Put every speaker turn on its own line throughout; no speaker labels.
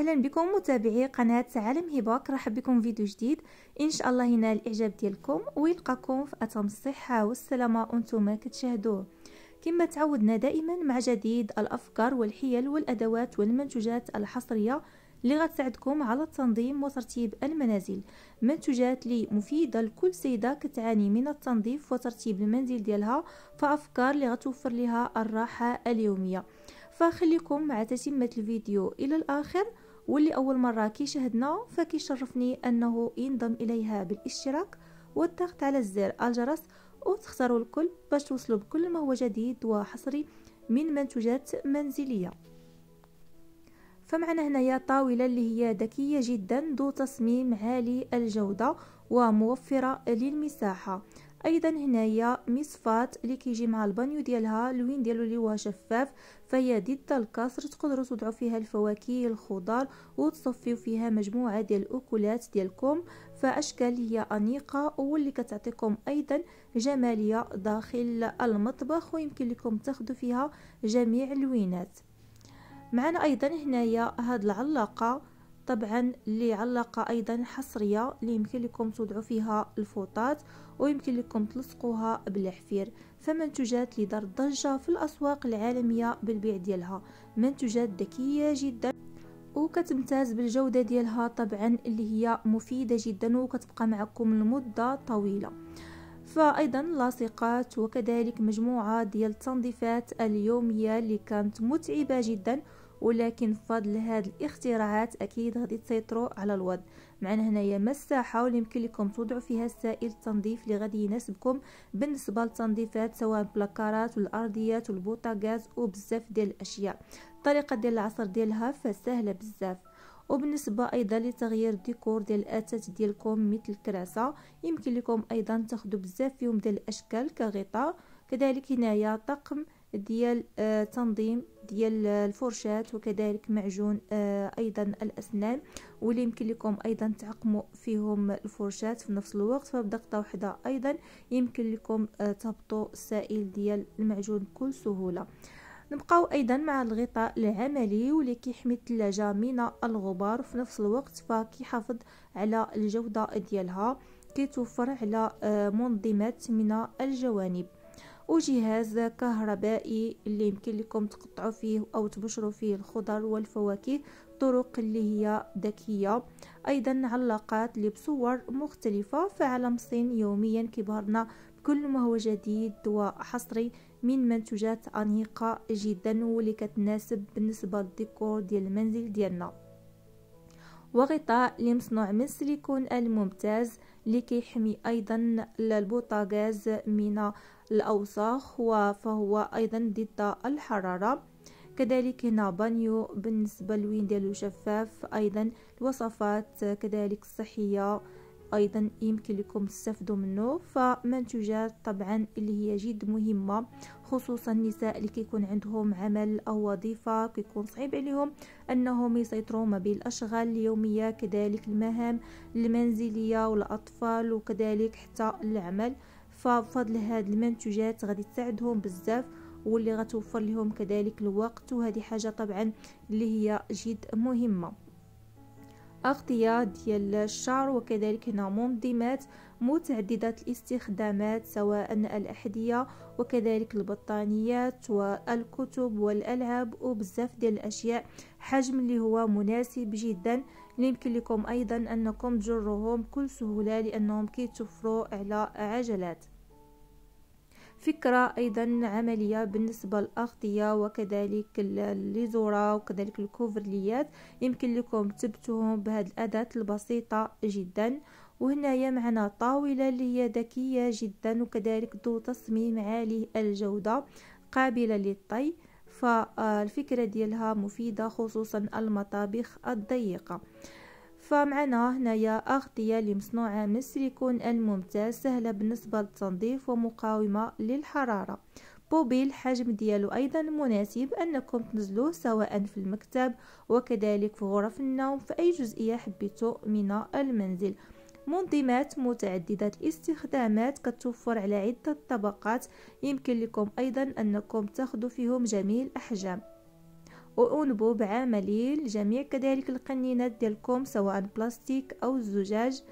اهلا بكم متابعي قناه عالم هباك رحب بكم فيديو جديد ان شاء الله ينال الاعجاب ديالكم ويلقاكم في اتم الصحه والسلامه وانتم كتشاهدوه كما تعودنا دائما مع جديد الافكار والحيل والادوات والمنتجات الحصريه اللي غتساعدكم على التنظيم وترتيب المنازل منتوجات لي مفيده لكل سيده كتعاني من التنظيف وترتيب المنزل ديالها فافكار اللي غتوفر لها الراحه اليوميه فخليكم مع تتمه الفيديو الى الاخر واللي أول مرة كيشاهدنا فكيشرفني أنه ينضم إليها بالاشتراك والضغط على زر الجرس وتختاروا الكل باش توصلوا بكل ما هو جديد وحصري من منتجات منزلية فمعنا هنايا طاولة اللي هي ذكية جدا ذو تصميم عالي الجودة وموفرة للمساحة ايضا هنايا مصفات اللي كيجي مع البانيو ديالها اللوين ديالو اللي هو شفاف فهي ضد الكسر تقدروا تضعوا فيها الفواكه الخضار وتصفيو فيها مجموعه ديال الاكلات ديالكم فاشكال هي انيقه واللي كتعطيكم ايضا جماليه داخل المطبخ ويمكن لكم تاخذوا فيها جميع اللوينات معنا ايضا هنايا هاد العلاقه طبعا اللي علاقه ايضا حصريه اللي يمكن لكم توضعوا فيها الفوطات ويمكن لكم تلصقوها بالحفير فمنتجات اللي دارت ضجة في الأسواق العالمية بالبيع ديالها منتجات ذكية جدا وكتمتاز بالجودة ديالها طبعا اللي هي مفيدة جدا وكتبقى معكم لمدة طويلة فايضا لاصقات وكذلك مجموعه ديال التنظيفات اليوميه اللي كانت متعبه جدا ولكن بفضل هاد الاختراعات اكيد غادي تسيطروا على الوضع معنا هنايا مساحه واللي يمكن لكم توضعوا فيها سائل التنظيف اللي غادي يناسبكم بالنسبه للتنظيفات سواء بلاكارات والارضيات والبوطاغاز وبزاف ديال الاشياء الطريقه ديال العصر ديالها فسهله بزاف وبالنسبة أيضا لتغيير ديكور ديال الأثاث ديالكم مثل الكراسة يمكن لكم أيضا تاخدو بزاف فيهم ديال الأشكال كغطاء كذلك هنايا طقم ديال آه، تنظيم ديال آه، الفرشات وكذلك معجون آه، ايضا الاسنان واللي يمكن لكم ايضا تعقموا فيهم الفرشات في نفس الوقت فبضغطه واحده ايضا يمكن لكم تهبطوا السائل ديال المعجون بكل سهوله نبقاو ايضا مع الغطاء العملي واللي كيحمي الثلاجه من الغبار في نفس الوقت فكيحافظ على الجوده ديالها كيتوفر على منظمات من الجوانب وجهاز كهربائي اللي يمكن لكم تقطعوا فيه أو تبشروا فيه الخضر والفواكه طرق اللي هي ذكية أيضا علاقات اللي بصور مختلفة فعلم صين يوميا كيبهرنا بكل ما هو جديد وحصري من منتوجات أنيقة جدا واللي كتناسب بالنسبة للديكور ديال المنزل ديالنا وغطاء اللي مصنوع من السيليكون الممتاز لكي يحمي أيضا البوتاغاز من الأوساخ فهو أيضا ضد الحرارة كذلك هنا بانيو بالنسبة للوين ديالو شفاف أيضا الوصفات كذلك الصحية أيضا يمكن لكم تستفدوا منه فمنتوجات طبعا اللي هي جد مهمة خصوصا النساء اللي كيكون عندهم عمل أو وظيفة كيكون صعيب عليهم أنهم يسيطروا ما بين الأشغال اليومية كذلك المهام المنزلية والأطفال وكذلك حتى العمل فبفضل هاد المنتوجات غادي تساعدهم بزاف واللي غتوفر لهم كذلك الوقت وهذه حاجة طبعا اللي هي جد مهمة أغطية ديال الشعر وكذلك هنا منظمات متعددة الاستخدامات سواء الأحذية وكذلك البطانيات والكتب والألعاب وبزاف ديال الأشياء حجم اللي هو مناسب جدا يمكن لكم أيضا أنكم تجروهم بكل سهولة لأنهم كيتوفروا على عجلات فكرة أيضا عملية بالنسبة للأغطية وكذلك الليزورة وكذلك الكوفرليات يمكن لكم تبتهم بهذه الأداة البسيطة جدا وهنا معنا طاولة اللي هي ذكية جدا وكذلك ذو تصميم عالي الجودة قابلة للطي فالفكرة ديالها مفيدة خصوصا المطابخ الضيقة فمعنا هنايا أغطية اللي مصنوعة من السيليكون الممتاز سهلة بالنسبة للتنظيف ومقاومة للحرارة بوبيل حجم ديالو أيضا مناسب أنكم تنزلوه سواء في المكتب وكذلك في غرف النوم في أي جزئية حبيتو من المنزل منظمات متعددة الاستخدامات كتوفر على عدة طبقات يمكن لكم أيضا أنكم تاخذوا فيهم جميع الأحجام وأنبوا بعمليل جميع كذلك القنينات ديالكم سواء بلاستيك أو الزجاج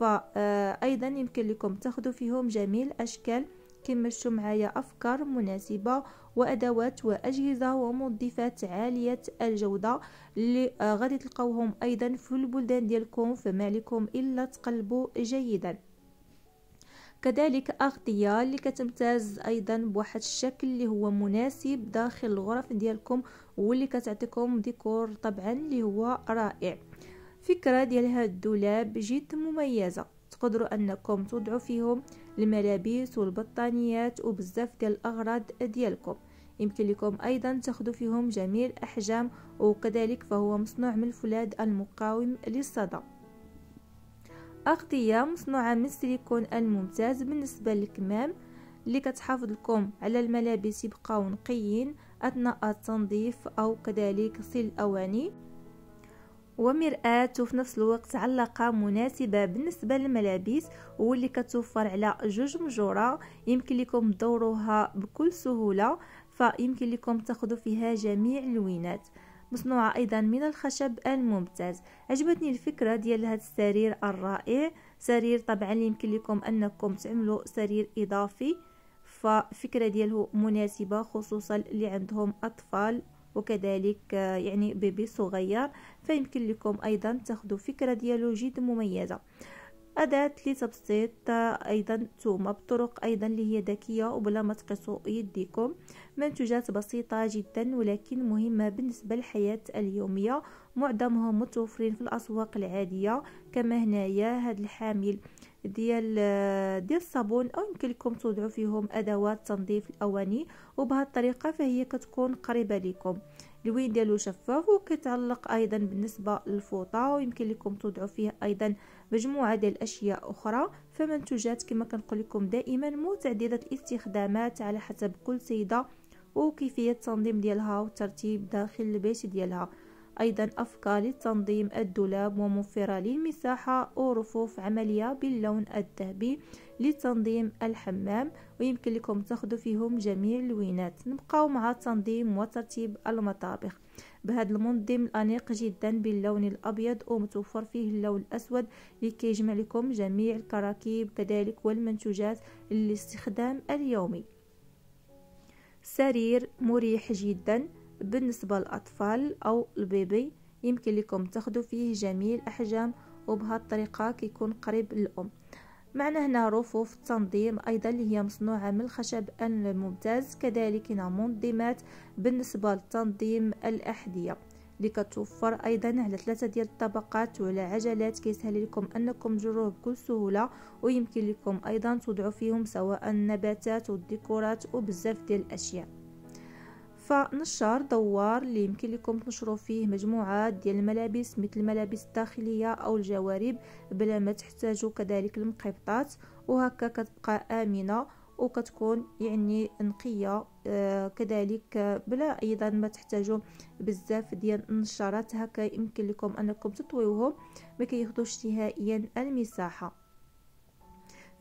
فأيضا آه، يمكن لكم تاخذوا فيهم جميع الأشكال كما شفتوا معايا أفكار مناسبة وأدوات وأجهزة ومضيفات عالية الجودة اللي آه، غادي تلقاوهم أيضا في البلدان ديالكم فما عليكم إلا تقلبوا جيداً كذلك أغطية اللي كتمتاز أيضا بواحد الشكل اللي هو مناسب داخل الغرف ديالكم واللي كتعطيكم ديكور طبعا اللي هو رائع فكرة ديال هاد الدولاب جد مميزة تقدروا أنكم توضعوا فيهم الملابس والبطانيات وبزاف ديال الأغراض ديالكم يمكن لكم أيضا تاخذوا فيهم جميع الأحجام وكذلك فهو مصنوع من الفولاذ المقاوم للصدأ أغطية مصنوعة من السيليكون الممتاز بالنسبة للكمام اللي كتحافظ لكم على الملابس يبقاو نقيين أثناء التنظيف أو كذلك غسيل الأواني ومرآة وفي نفس الوقت علاقة مناسبة بالنسبة للملابس واللي كتوفر على جوج مجورة يمكن لكم دوروها بكل سهولة فيمكن لكم تاخذوا فيها جميع اللوينات مصنوعة أيضا من الخشب الممتاز عجبتني الفكرة ديال هذا السرير الرائع سرير طبعا يمكن لكم أنكم تعملوا سرير إضافي ففكرة دياله مناسبة خصوصا اللي عندهم أطفال وكذلك آه، يعني بيبي صغير فيمكن لكم أيضا تاخذوا فكرة ديالو جد مميزة أداة لتبسيط أيضا ثومة بطرق أيضا اللي هي ذكية وبلا ما تقصوا يديكم منتجات بسيطة جدا ولكن مهمة بالنسبة للحياة اليومية معظمهم متوفرين في الأسواق العادية كما هنايا هاد الحامل ديال آه، ديال الصابون او يمكن لكم توضعوا فيهم ادوات تنظيف الاواني وبهذه الطريقه فهي كتكون قريبه لكم الوين ديالو شفاف وكتعلق ايضا بالنسبه للفوطه ويمكن لكم توضعوا فيه ايضا مجموعه ديال الاشياء اخرى فمنتوجات كما كنقول لكم دائما متعدده الاستخدامات على حسب كل سيده وكيفيه التنظيم ديالها والترتيب داخل البيت ديالها أيضا أفكار لتنظيم الدولاب وموفرة للمساحة ورفوف عملية باللون الذهبي لتنظيم الحمام ويمكن لكم تاخذوا فيهم جميع اللوينات نبقاو مع تنظيم وترتيب المطابخ بهذا المنظم الأنيق جدا باللون الأبيض ومتوفر فيه اللون الأسود لكي يجمع لكم جميع الكراكيب كذلك والمنتجات للاستخدام اليومي سرير مريح جدا بالنسبة للأطفال أو البيبي يمكن لكم تاخدوا فيه جميع الأحجام وبهالطريقة كيكون قريب للأم معنا هنا رفوف التنظيم أيضا اللي هي مصنوعة من الخشب الممتاز كذلك هنا منظمات بالنسبة لتنظيم الأحذية اللي كتوفر ايضا على ثلاثه ديال الطبقات وعلى عجلات كيسهل لكم انكم تجروه بكل سهوله ويمكن لكم ايضا توضعوا فيهم سواء النباتات والديكورات وبزاف ديال الاشياء فنشار دوار اللي يمكن لكم تنشروا فيه مجموعات ديال الملابس مثل الملابس الداخليه او الجوارب بلا ما تحتاجوا كذلك المقبطات وهكا كتبقى امنه وكتكون يعني نقيه آه كذلك بلا ايضا ما تحتاجوا بزاف ديال النشارات هكا يمكن لكم انكم تطويوهم ما كياخذوش نهائيا المساحه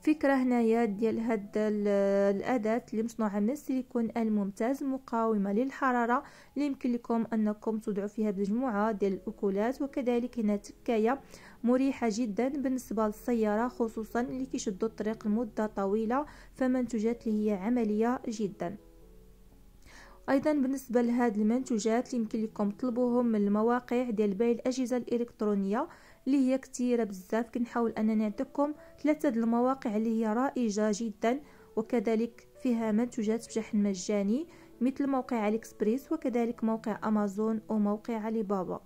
فكرة هنايا ديال هاد الأداة اللي مصنوعة من السيليكون الممتاز مقاومة للحرارة اللي يمكن لكم أنكم تضعوا فيها مجموعة ديال الأكلات وكذلك هنا تكاية مريحة جدا بالنسبة للسيارة خصوصا اللي كيشدوا الطريق لمدة طويلة فمنتجات اللي هي عملية جدا ايضا بالنسبه لهاد المنتوجات يمكن لكم تطلبوهم من المواقع ديال بيع الاجهزه الالكترونيه اللي هي كثيره بزاف كنحاول انني نعطيكم ثلاثه د المواقع اللي هي رائجه جدا وكذلك فيها منتوجات بشحن مجاني مثل موقع اليكسبريس وكذلك موقع امازون وموقع علي بابا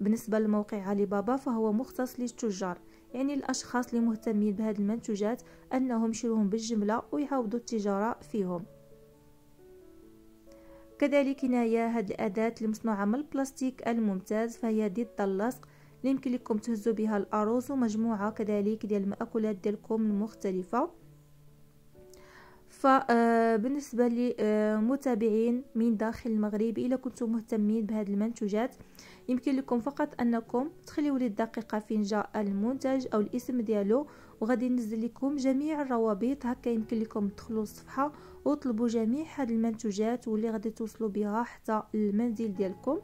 بالنسبه لموقع علي بابا فهو مختص للتجار يعني الاشخاص اللي مهتمين بهذه المنتوجات انهم يشروهم بالجمله ويعوضوا التجاره فيهم كذلك هنايا هاد الاداه المصنوعه من البلاستيك الممتاز فهي ضد اللصق اللي يمكن لكم تهزوا بها الارز ومجموعه كذلك ديال المأكولات ديالكم المختلفه فبالنسبه آه، لمتابعين من داخل المغرب الا كنتم مهتمين بهذه المنتوجات يمكن لكم فقط انكم تخليوا لي الدقيقه فين جاء المنتج او الاسم ديالو وغادي ننزل لكم جميع الروابط هكا يمكن لكم تدخلوا الصفحه وطلبوا جميع هذه المنتوجات واللي غادي توصلوا بها حتى المنزل ديالكم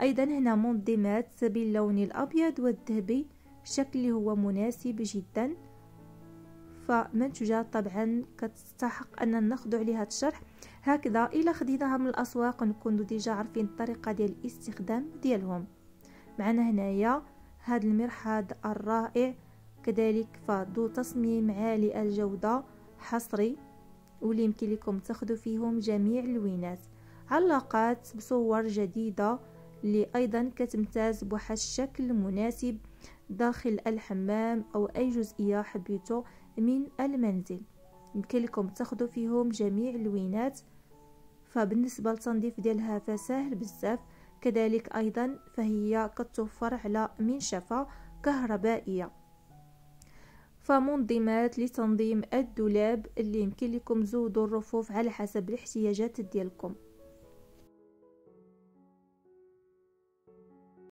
أيضا هنا منظمات باللون الأبيض والذهبي الشكل اللي هو مناسب جدا فمنتجات طبعا كتستحق أن نخضع لهذا الشرح هكذا إلا خديناها من الأسواق نكونوا ديجا عارفين الطريقة ديال الاستخدام ديالهم معنا هنايا هذا المرحاض الرائع كذلك فذو تصميم عالي الجودة حصري واللي يمكن لكم تاخذوا فيهم جميع اللوينات علاقات بصور جديدة اللي ايضا كتمتاز بواحد الشكل مناسب داخل الحمام او اي جزئيه حبيتو من المنزل يمكن لكم تاخذوا فيهم جميع اللوينات فبالنسبه للتنظيف ديالها فسهل بزاف كذلك ايضا فهي كتوفر على منشفه كهربائيه فمنظمات لتنظيم الدولاب اللي يمكن لكم زودوا الرفوف على حسب الاحتياجات ديالكم